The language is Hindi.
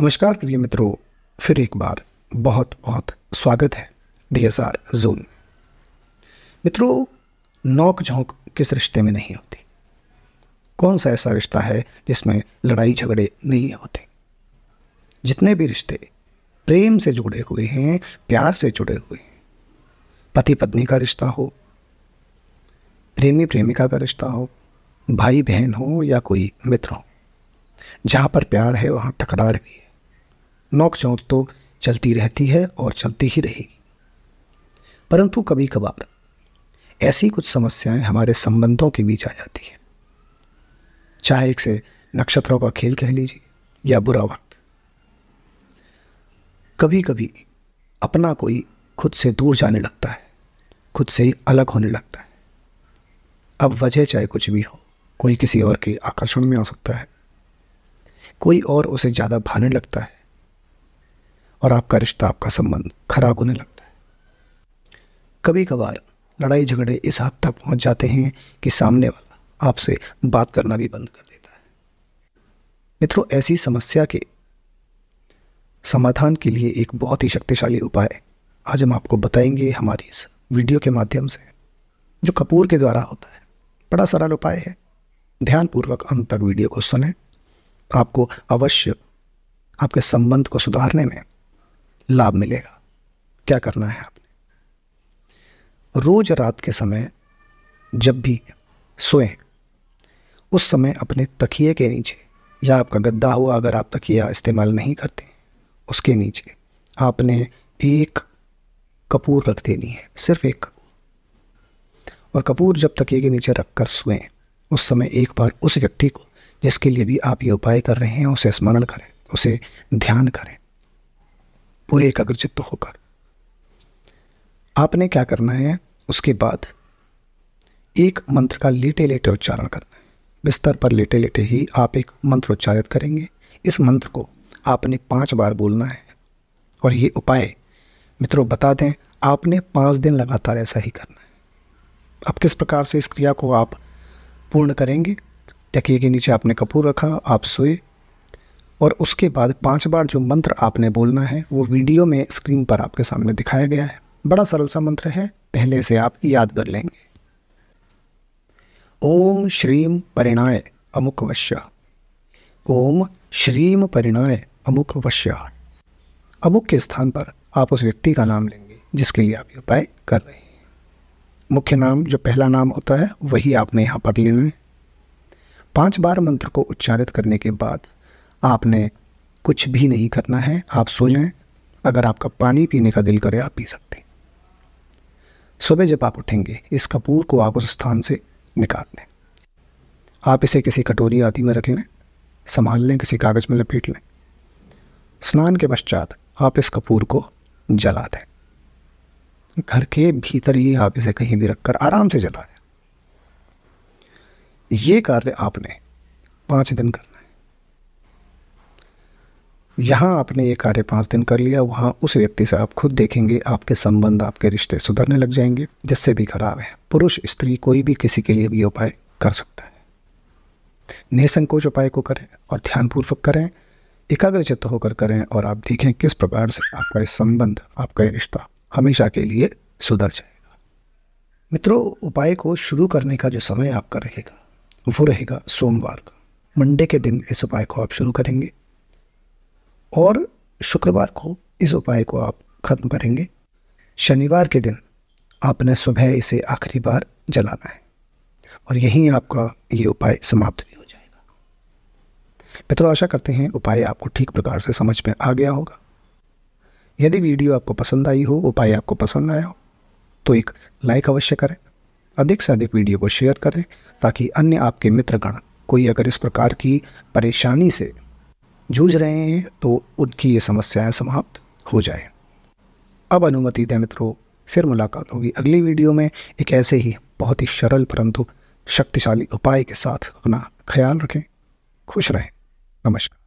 नमस्कार प्रिय मित्रों फिर एक बार बहुत बहुत स्वागत है डी एस आर जोन मित्रों नोक झोंक किस रिश्ते में नहीं होती कौन सा ऐसा रिश्ता है जिसमें लड़ाई झगड़े नहीं होते जितने भी रिश्ते प्रेम से जुड़े हुए हैं प्यार से जुड़े हुए हैं पति पत्नी का रिश्ता हो प्रेमी प्रेमिका का रिश्ता हो भाई बहन हो या कोई मित्र हो जहाँ पर प्यार है वहाँ तकरार भी है नोक चौंक तो चलती रहती है और चलती ही रहेगी परंतु कभी कभार ऐसी कुछ समस्याएं हमारे संबंधों के बीच आ जाती है चाहे एक से नक्षत्रों का खेल कह लीजिए या बुरा वक्त कभी कभी अपना कोई खुद से दूर जाने लगता है खुद से ही अलग होने लगता है अब वजह चाहे कुछ भी हो कोई किसी और के आकर्षण में आ सकता है कोई और उसे ज़्यादा भाने लगता है और आपका रिश्ता आपका संबंध खराब होने लगता है कभी कभार लड़ाई झगड़े इस हद तक पहुंच जाते हैं कि सामने वाला आपसे बात करना भी बंद कर देता है मित्रों ऐसी समस्या के समाधान के लिए एक बहुत ही शक्तिशाली उपाय आज हम आपको बताएंगे हमारी इस वीडियो के माध्यम से जो कपूर के द्वारा होता है बड़ा सरल उपाय है ध्यानपूर्वक अंत तक वीडियो को सुने आपको अवश्य आपके संबंध को सुधारने में लाभ मिलेगा क्या करना है आपने रोज रात के समय जब भी सोए उस समय अपने तकिए के नीचे या आपका गद्दा हुआ अगर आप तकिया इस्तेमाल नहीं करते उसके नीचे आपने एक कपूर रख देनी है सिर्फ एक और कपूर जब तकिए के नीचे रख कर सोएं उस समय एक बार उस व्यक्ति को जिसके लिए भी आप ये उपाय कर रहे हैं उसे स्मरण करें उसे ध्यान करें पूरे एकाग्रचित्त होकर आपने क्या करना है उसके बाद एक मंत्र का लेटे लेटे उच्चारण करना है बिस्तर पर लेटे लेटे ही आप एक मंत्र उच्चारित करेंगे इस मंत्र को आपने पांच बार बोलना है और ये उपाय मित्रों बता दें आपने पाँच दिन लगातार ऐसा ही करना है अब किस प्रकार से इस क्रिया को आप पूर्ण करेंगे तकिए के नीचे आपने कपूर रखा आप सोए और उसके बाद पांच बार जो मंत्र आपने बोलना है वो वीडियो में स्क्रीन पर आपके सामने दिखाया गया है बड़ा सरल सा मंत्र है पहले से आप याद कर लेंगे ओम श्रीम परिणाय अमुक वश्य ओम श्रीम परिणाय अमुक वश्य अमुक के स्थान पर आप उस व्यक्ति का नाम लेंगे जिसके लिए आप ये उपाय कर रहे हैं मुख्य नाम जो पहला नाम होता है वही आपने यहाँ पर लेना है पांच बार मंत्र को उच्चारित करने के बाद आपने कुछ भी नहीं करना है आप सो जाएं अगर आपका पानी पीने का दिल करे आप पी सकते हैं सुबह जब आप उठेंगे इस कपूर को आप उस स्थान से निकाल लें आप इसे किसी कटोरी आदि में रख लें संभाल लें किसी कागज़ में लपेट लें स्नान के पश्चात आप इस कपूर को जला दें घर के भीतर ही आप इसे कहीं भी रखकर आराम से जला दें ये कार्य आपने पाँच दिन करना यहाँ आपने ये कार्य पाँच दिन कर लिया वहाँ उस व्यक्ति से आप खुद देखेंगे आपके संबंध आपके रिश्ते सुधरने लग जाएंगे जिससे भी खराब है पुरुष स्त्री कोई भी किसी के लिए भी उपाय कर सकता है निसंकोच उपाय को करें और ध्यानपूर्वक करें एकाग्रचित होकर करें और आप देखें किस प्रकार से आपका ये संबंध आपका ये रिश्ता हमेशा के लिए सुधर जाएगा मित्रों उपाय को शुरू करने का जो समय आपका रहेगा वो रहेगा सोमवार का मंडे के दिन इस उपाय को आप शुरू करेंगे और शुक्रवार को इस उपाय को आप खत्म करेंगे शनिवार के दिन आपने सुबह इसे आखिरी बार जलाना है और यहीं आपका ये उपाय समाप्त भी हो जाएगा मित्रों आशा करते हैं उपाय आपको ठीक प्रकार से समझ में आ गया होगा यदि वीडियो आपको पसंद आई हो उपाय आपको पसंद आया हो तो एक लाइक अवश्य करें अधिक से अधिक वीडियो को शेयर करें ताकि अन्य आपके मित्रगण कोई अगर इस प्रकार की परेशानी से जूझ रहे हैं तो उनकी ये समस्याएं समाप्त हो जाए अब अनुमति दें मित्रों फिर मुलाकात होगी अगली वीडियो में एक ऐसे ही बहुत ही सरल परंतु शक्तिशाली उपाय के साथ अपना ख्याल रखें खुश रहें नमस्कार